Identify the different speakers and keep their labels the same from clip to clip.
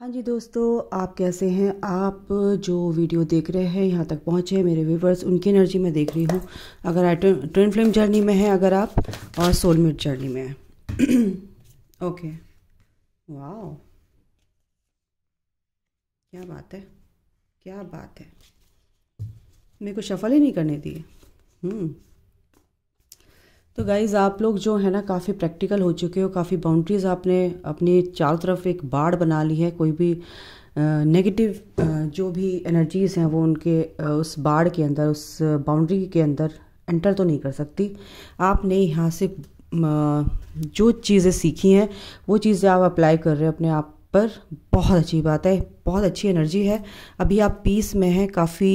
Speaker 1: हाँ जी दोस्तों आप कैसे हैं आप जो वीडियो देख रहे हैं यहाँ तक पहुँचे मेरे व्यूवर्स उनकी एनर्जी मैं देख रही हूँ अगर आई ट्रेन फ्लेम जर्नी में हैं अगर आप और सोलमेट जर्नी में हैं ओके वाह क्या बात है क्या बात है मेरे को शफल ही नहीं करने दिए हम्म तो गाइज़ आप लोग जो है ना काफ़ी प्रैक्टिकल हो चुके हो काफ़ी बाउंड्रीज़ आपने अपनी चारों तरफ एक बाढ़ बना ली है कोई भी नेगेटिव जो भी एनर्जीज़ हैं वो उनके उस बाढ़ के अंदर उस बाउंड्री के अंदर एंटर तो नहीं कर सकती आपने यहाँ से जो चीज़ें सीखी हैं वो चीज़ें आप अप्लाई कर रहे हो अपने आप पर बहुत अच्छी बात है बहुत अच्छी एनर्जी है अभी आप पीस में हैं काफ़ी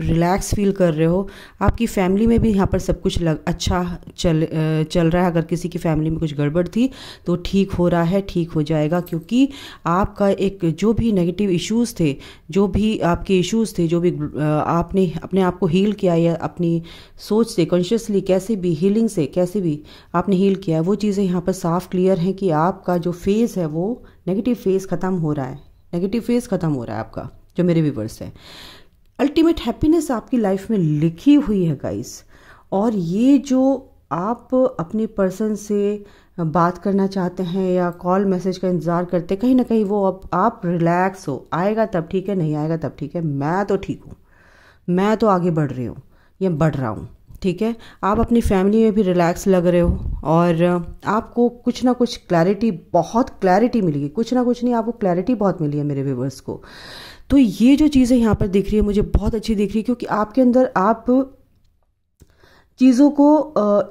Speaker 1: रिलैक्स फील कर रहे हो आपकी फैमिली में भी यहाँ पर सब कुछ लग अच्छा चल चल रहा है अगर किसी की फैमिली में कुछ गड़बड़ थी तो ठीक हो रहा है ठीक हो जाएगा क्योंकि आपका एक जो भी नेगेटिव इश्यूज़ थे जो भी आपके इश्यूज़ थे जो भी आपने अपने आप को हील किया या अपनी सोच से कॉन्शियसली कैसे भी हीलिंग से कैसे भी आपने हील किया है वो चीज़ें यहाँ पर साफ क्लियर हैं कि आपका जो फेज़ है वो नेगेटिव फेज़ ख़त्म हो रहा है नेगेटिव फेज़ ख़त्म हो रहा है आपका जो मेरे व्यूवर्स हैं अल्टीमेट हैप्पीनेस आपकी लाइफ में लिखी हुई है गाइस और ये जो आप अपने पर्सन से बात करना चाहते हैं या कॉल मैसेज का इंतज़ार करते कहीं ना कहीं वो अब आप रिलैक्स हो आएगा तब ठीक है नहीं आएगा तब ठीक है मैं तो ठीक हूँ मैं तो आगे बढ़ रही हूँ या बढ़ रहा हूँ ठीक है आप अपनी फैमिली में भी रिलैक्स लग रहे हो और आपको कुछ ना कुछ क्लैरिटी बहुत क्लैरिटी मिली कुछ ना कुछ नहीं आपको क्लैरिटी बहुत मिली है मेरे व्यूवर्स को तो ये जो चीज़ें यहाँ पर दिख रही है मुझे बहुत अच्छी दिख रही है क्योंकि आपके अंदर आप चीज़ों को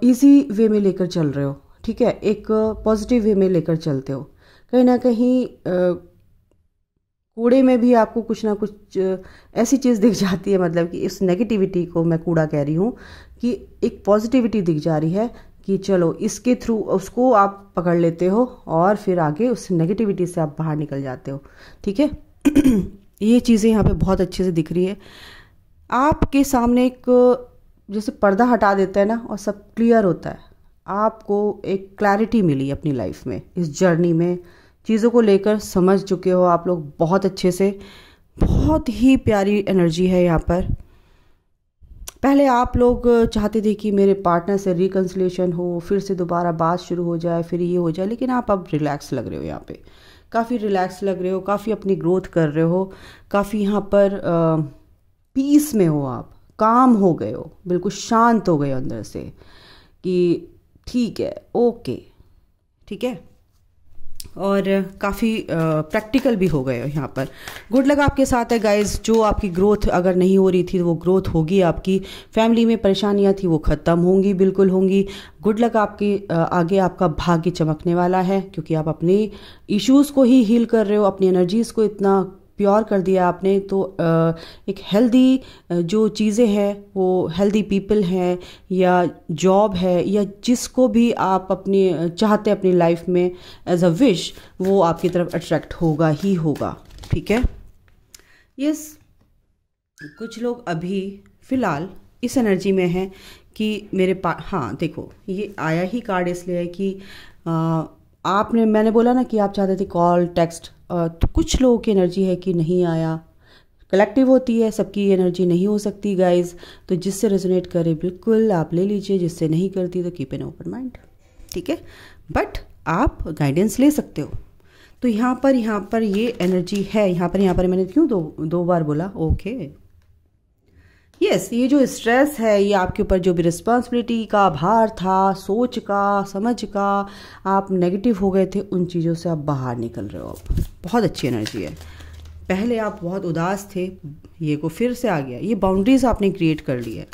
Speaker 1: ईजी वे में लेकर चल रहे हो ठीक है एक पॉजिटिव वे में लेकर चलते हो कहीं ना कहीं कूड़े में भी आपको कुछ ना कुछ ऐसी चीज़ दिख जाती है मतलब कि इस नेगेटिविटी को मैं कूड़ा कह रही हूँ कि एक पॉजिटिविटी दिख जा रही है कि चलो इसके थ्रू उसको आप पकड़ लेते हो और फिर आगे उस नेगेटिविटी से आप बाहर निकल जाते हो ठीक है ये चीज़ें यहाँ पे बहुत अच्छे से दिख रही है आपके सामने एक जैसे पर्दा हटा देता है ना और सब क्लियर होता है आपको एक क्लैरिटी मिली अपनी लाइफ में इस जर्नी में चीज़ों को लेकर समझ चुके हो आप लोग बहुत अच्छे से बहुत ही प्यारी एनर्जी है यहाँ पर पहले आप लोग चाहते थे कि मेरे पार्टनर से रिकन्सलेशन हो फिर से दोबारा बात शुरू हो जाए फिर ये हो जाए लेकिन आप अब रिलैक्स लग रहे हो यहाँ पे काफ़ी रिलैक्स लग रहे हो काफ़ी अपनी ग्रोथ कर रहे हो काफ़ी यहाँ पर पीस में हो आप काम हो गए हो बिल्कुल शांत हो गए अंदर से कि ठीक है ओके ठीक है और काफ़ी प्रैक्टिकल भी हो गए हो यहाँ पर गुड लक आपके साथ है गाइज जो आपकी ग्रोथ अगर नहीं हो रही थी तो वो ग्रोथ होगी आपकी फैमिली में परेशानियाँ थी वो ख़त्म होंगी बिल्कुल होंगी गुड लक आपके आगे आपका भाग्य चमकने वाला है क्योंकि आप अपने इश्यूज़ को ही हील कर रहे हो अपनी एनर्जीज़ को इतना प्योर कर दिया आपने तो एक हेल्दी जो चीज़ें हैं वो हेल्दी पीपल हैं या जॉब है या जिसको भी आप अपने चाहते अपनी लाइफ में एज अ विश वो आपकी तरफ अट्रैक्ट होगा ही होगा ठीक है यस कुछ लोग अभी फ़िलहाल इस एनर्जी में हैं कि मेरे पा हाँ देखो ये आया ही कार्ड इसलिए है कि आ, आपने मैंने बोला ना कि आप चाहते थे कॉल टेक्स्ट तो कुछ लोगों की एनर्जी है कि नहीं आया कलेक्टिव होती है सबकी एनर्जी नहीं हो सकती गाइज तो जिससे रेजोनेट करे बिल्कुल आप ले लीजिए जिससे नहीं करती तो कीप एन ओपन माइंड ठीक है बट आप गाइडेंस ले सकते हो तो यहाँ पर यहाँ पर ये एनर्जी है यहाँ पर यहाँ पर मैंने क्यों दो दो बार बोला ओके okay. यस yes, ये जो स्ट्रेस है ये आपके ऊपर जो भी रिस्पॉन्सिबिलिटी का भार था सोच का समझ का आप नेगेटिव हो गए थे उन चीज़ों से आप बाहर निकल रहे हो आप बहुत अच्छी एनर्जी है पहले आप बहुत उदास थे ये को फिर से आ गया ये बाउंड्रीज आपने क्रिएट कर ली है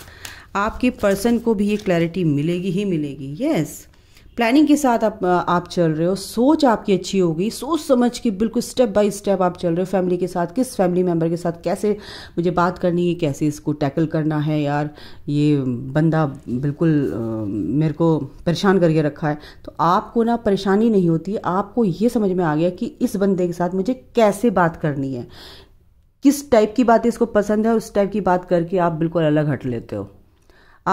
Speaker 1: आपके पर्सन को भी ये क्लैरिटी मिलेगी ही मिलेगी यस yes, प्लानिंग के साथ आप आप चल रहे हो सोच आपकी अच्छी होगी सोच समझ के बिल्कुल स्टेप बाय स्टेप आप चल रहे हो फैमिली के साथ किस फैमिली मेम्बर के साथ कैसे मुझे बात करनी है कैसे इसको टैकल करना है यार ये बंदा बिल्कुल आ, मेरे को परेशान करके रखा है तो आपको ना परेशानी नहीं होती आपको ये समझ में आ गया कि इस बंदे के साथ मुझे कैसे बात करनी है किस टाइप की बात इसको पसंद है उस टाइप की बात करके आप बिल्कुल अलग हट लेते हो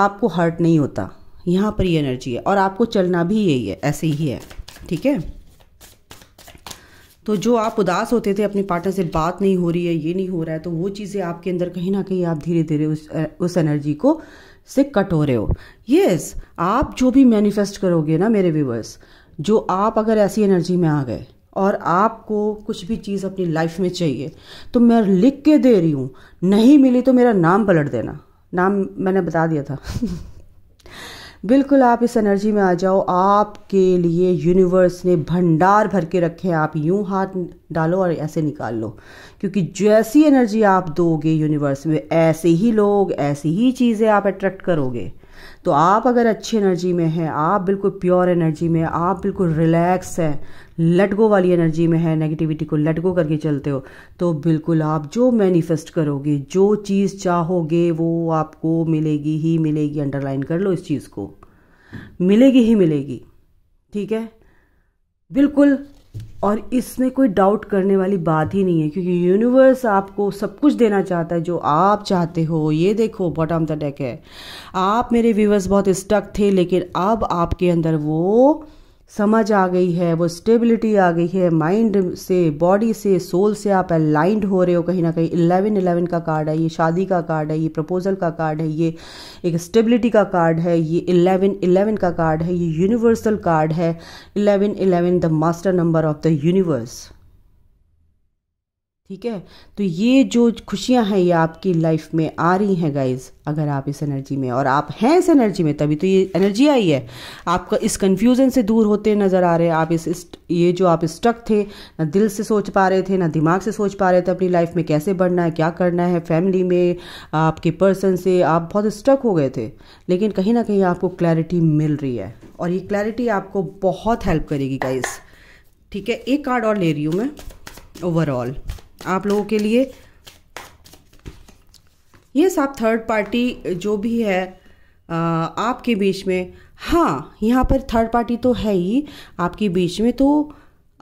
Speaker 1: आपको हर्ट नहीं होता यहाँ पर ये एनर्जी है और आपको चलना भी यही है ऐसे ही है ठीक है तो जो आप उदास होते थे अपने पार्टनर से बात नहीं हो रही है ये नहीं हो रहा है तो वो चीज़ें आपके अंदर कहीं ना कहीं आप धीरे धीरे उस उस एनर्जी को से कट हो रहे हो यस yes, आप जो भी मैनिफेस्ट करोगे ना मेरे व्यूवर्स जो आप अगर ऐसी एनर्जी में आ गए और आपको कुछ भी चीज़ अपनी लाइफ में चाहिए तो मैं लिख के दे रही हूँ नहीं मिली तो मेरा नाम पलट देना नाम मैंने बता दिया था बिल्कुल आप इस एनर्जी में आ जाओ आपके लिए यूनिवर्स ने भंडार भर के रखे हैं आप यूं हाथ डालो और ऐसे निकाल लो क्योंकि जैसी एनर्जी आप दोगे यूनिवर्स में ऐसे ही लोग ऐसी ही चीज़ें आप अट्रैक्ट करोगे तो आप अगर अच्छी एनर्जी में हैं आप बिल्कुल प्योर एनर्जी में आप बिल्कुल रिलैक्स हैं लटगो वाली एनर्जी में है नेगेटिविटी को लटगो करके चलते हो तो बिल्कुल आप जो मैनिफेस्ट करोगे जो चीज़ चाहोगे वो आपको मिलेगी ही मिलेगी अंडरलाइन कर लो इस चीज़ को मिलेगी ही मिलेगी ठीक है बिल्कुल और इसमें कोई डाउट करने वाली बात ही नहीं है क्योंकि यूनिवर्स आपको सब कुछ देना चाहता है जो आप चाहते हो ये देखो बॉटम द डेक है आप मेरे व्यूवर्स बहुत स्टक थे लेकिन अब आपके अंदर वो समझ आ गई है वो स्टेबिलिटी आ गई है माइंड से बॉडी से सोल से आप अलाइंड हो रहे हो कहीं ना कहीं इलेवन इलेवन का कार्ड है ये शादी का कार्ड है ये प्रपोजल का कार्ड है ये एक स्टेबिलिटी का कार्ड है ये इलेवन इलेवन का कार्ड है ये यूनिवर्सल कार्ड है eleven eleven the master number of the universe ठीक है तो ये जो खुशियां हैं ये आपकी लाइफ में आ रही हैं गाइज अगर आप इस एनर्जी में और आप हैं इस एनर्जी में तभी तो ये एनर्जी आई है आपका इस कन्फ्यूज़न से दूर होते नज़र आ रहे हैं आप इस, इस ये जो आप स्टक थे ना दिल से सोच पा रहे थे ना दिमाग से सोच पा रहे थे अपनी लाइफ में कैसे बढ़ना है क्या करना है फैमिली में आपके पर्सन से आप बहुत स्टक हो गए थे लेकिन कहीं ना कहीं आपको क्लैरिटी मिल रही है और ये क्लैरिटी आपको बहुत हेल्प करेगी गाइज ठीक है एक कार्ड और ले रही हूँ मैं ओवरऑल आप लोगों के लिए यस आप थर्ड पार्टी जो भी है आपके बीच में हाँ यहाँ पर थर्ड पार्टी तो है ही आपके बीच में तो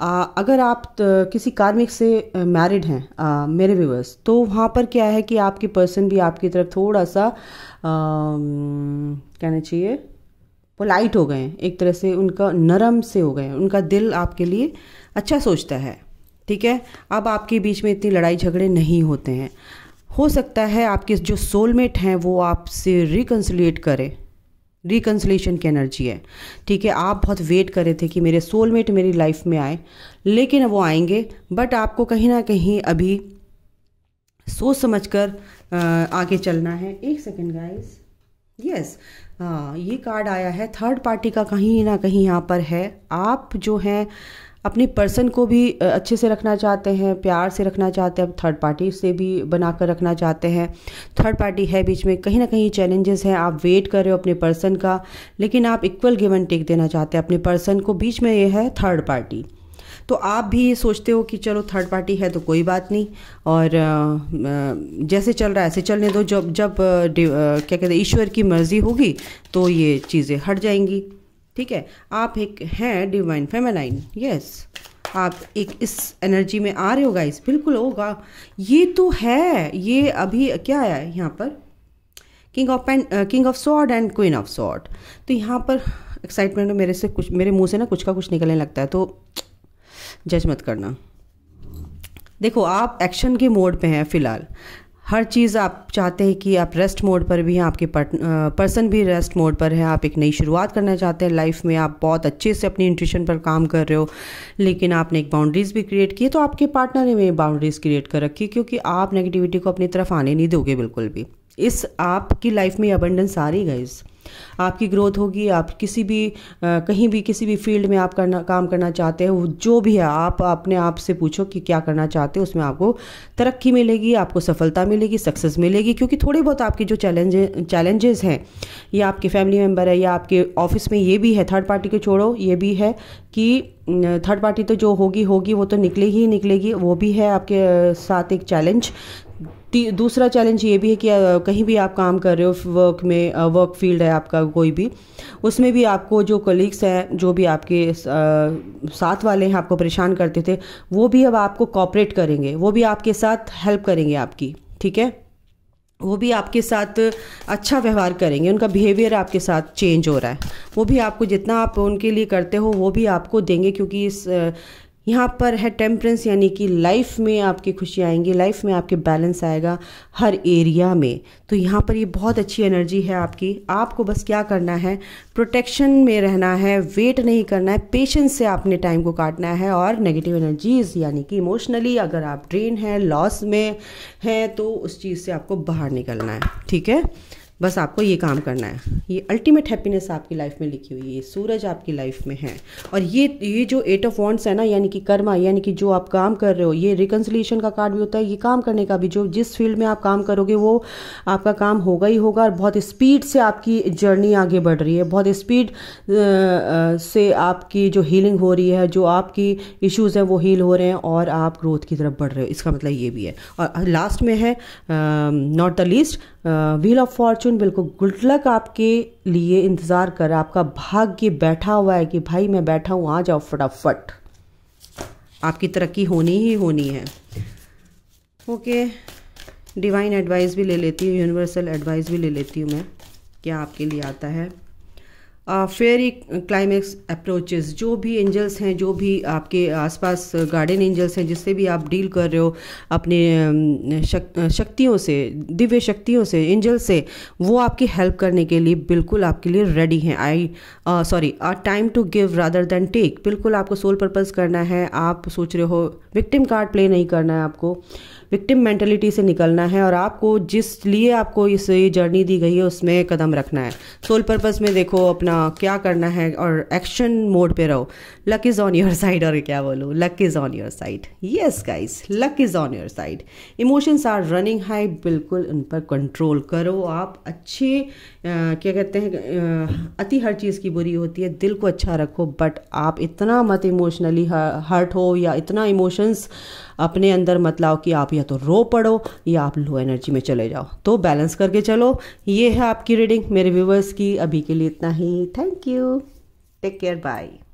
Speaker 1: आ, अगर आप किसी कार्मिक से मैरिड हैं आ, मेरे व्यूवर्स तो वहाँ पर क्या है कि आपके पर्सन भी आपकी तरफ थोड़ा सा आ, कहना चाहिए पोलाइट हो गए एक तरह से उनका नरम से हो गए उनका दिल आपके लिए अच्छा सोचता है ठीक है अब आपके बीच में इतनी लड़ाई झगड़े नहीं होते हैं हो सकता है आपके जो सोलमेट हैं वो आपसे रिकन्सुलेट करें रिकन्सलेशन की एनर्जी है ठीक है आप बहुत वेट कर रहे थे कि मेरे सोलमेट मेरी लाइफ में आए लेकिन वो आएंगे बट आपको कहीं ना कहीं अभी सोच समझ कर आगे चलना है एक सेकेंड गाइस यस हाँ ये कार्ड आया है थर्ड पार्टी का कहीं ना कहीं यहाँ पर है आप जो हैं अपने पर्सन को भी अच्छे से रखना चाहते हैं प्यार से रखना चाहते हैं थर्ड पार्टी से भी बनाकर रखना चाहते हैं थर्ड पार्टी है बीच में कहीं ना कहीं चैलेंजेस हैं आप वेट कर रहे हो अपने पर्सन का लेकिन आप इक्वल गिव एंड टेक देना चाहते हैं अपने पर्सन को बीच में ये है थर्ड पार्टी तो आप भी ये सोचते हो कि चलो थर्ड पार्टी है तो कोई बात नहीं और जैसे चल रहा है ऐसे चलने दो जब जब क्या कहते हैं ईश्वर की मर्ज़ी होगी तो ये चीज़ें हट जाएंगी ठीक है आप एक हैं डिवाइन फेमेलाइन यस आप एक इस एनर्जी में आ रहे होगा इस बिल्कुल होगा oh ये तो है ये अभी क्या आया है यहाँ पर king of pen king of sword and queen of sword तो यहाँ पर एक्साइटमेंट मेरे से कुछ मेरे मुंह से ना कुछ का कुछ निकलने लगता है तो जज मत करना देखो आप एक्शन के मोड पे हैं फिलहाल हर चीज़ आप चाहते हैं कि आप रेस्ट मोड पर भी हैं आपके पर्सन भी रेस्ट मोड पर है आप एक नई शुरुआत करना चाहते हैं लाइफ में आप बहुत अच्छे से अपनी इंट्यूशन पर काम कर रहे हो लेकिन आपने एक बाउंड्रीज़ भी क्रिएट की तो आपके पार्टनर ने भी बाउंड्रीज़ क्रिएट कर रखी क्योंकि आप नेगेटिविटी को अपनी तरफ आने नहीं दोगे बिल्कुल भी इस आपकी लाइफ में अबंडेंस आ रही गाइज़ आपकी ग्रोथ होगी आप किसी भी आ, कहीं भी किसी भी फील्ड में आप करना काम करना चाहते हो जो भी है आप अपने आप से पूछो कि क्या करना चाहते हो उसमें आपको तरक्की मिलेगी आपको सफलता मिलेगी सक्सेस मिलेगी क्योंकि थोड़े बहुत आपके जो चैलेंज चैलेंजेस हैं या आपके फैमिली मेम्बर है या आपके ऑफिस में ये भी है थर्ड पार्टी को छोड़ो ये भी है कि थर्ड पार्टी तो जो होगी होगी वो तो निकले ही निकलेगी वो भी है आपके साथ एक चैलेंज दूसरा चैलेंज ये भी है कि कहीं भी आप काम कर रहे हो वर्क में वर्क फील्ड है आपका कोई भी उसमें भी आपको जो कलीग्स हैं जो भी आपके साथ वाले हैं आपको परेशान करते थे वो भी अब आपको कॉपरेट करेंगे वो भी आपके साथ हेल्प करेंगे आपकी ठीक है वो भी आपके साथ अच्छा व्यवहार करेंगे उनका बिहेवियर आपके साथ चेंज हो रहा है वो भी आपको जितना आप उनके लिए करते हो वो भी आपको देंगे क्योंकि इस यहाँ पर है टेम्परेंस यानी कि लाइफ में आपकी खुशी आएंगी लाइफ में आपके बैलेंस आएगा हर एरिया में तो यहाँ पर ये यह बहुत अच्छी एनर्जी है आपकी आपको बस क्या करना है प्रोटेक्शन में रहना है वेट नहीं करना है पेशेंस से आपने टाइम को काटना है और नेगेटिव एनर्जीज यानी कि इमोशनली अगर आप ड्रेन हैं लॉस में हैं तो उस चीज़ से आपको बाहर निकलना है ठीक है बस आपको ये काम करना है ये अल्टीमेट हैप्पीनेस आपकी लाइफ में लिखी हुई है सूरज आपकी लाइफ में है और ये ये जो एट ऑफ वॉन्ट्स है ना यानी कि कर्मा यानी कि जो आप काम कर रहे हो ये रिकन्सिलेशन का कार्ड भी होता है ये काम करने का भी जो जिस फील्ड में आप काम करोगे वो आपका काम होगा ही होगा और बहुत स्पीड से आपकी जर्नी आगे बढ़ रही है बहुत स्पीड से आपकी जो हीलिंग हो रही है जो आपकी इश्यूज़ हैं वो हील हो रहे हैं और आप ग्रोथ की तरफ बढ़ रहे हो इसका मतलब ये भी है और लास्ट में है not the least wheel of fortune fortune बिल्कुल गुडलक आपके लिए इंतज़ार कर आपका भाग्य बैठा हुआ है कि भाई मैं बैठा हूँ आ जाओ फटाफट आपकी तरक्की होनी ही होनी है ओके डिवाइन एडवाइस भी ले लेती हूँ यूनिवर्सल एडवाइस भी ले लेती हूँ मैं क्या आपके लिए आता है फेरी क्लाइमैक्स अप्रोचेस जो भी एंजल्स हैं जो भी आपके आसपास गार्डन एंजल्स हैं जिससे भी आप डील कर रहे हो अपने शक, शक्तियों से दिव्य शक्तियों से एंजल से वो आपकी हेल्प करने के लिए बिल्कुल आपके लिए रेडी हैं I sorry a time to give rather than take बिल्कुल आपको सोल पर्पज़ करना है आप सोच रहे हो विक्टिम कार्ड प्ले नहीं करना है आपको विक्टिम मेंटेलिटी से निकलना है और आपको जिस लिए आपको इस जर्नी दी गई है उसमें कदम रखना है सोल पर्पज़ में देखो अपना क्या करना है और एक्शन मोड पे रहो luck is on your side और क्या बोलो luck is on your side yes guys luck is on your side emotions are running high बिल्कुल उन पर कंट्रोल करो आप अच्छे आ, क्या कहते हैं अति हर चीज़ की बुरी होती है दिल को अच्छा रखो बट आप इतना मत इमोशनली हर्ट हो या इतना इमोशंस अपने अंदर मत लाओ कि आप या तो रो पड़ो या आप लो एनर्जी में चले जाओ तो बैलेंस करके चलो ये है आपकी रीडिंग मेरे व्यूवर्स की अभी के लिए इतना ही Thank you. Take care. Bye.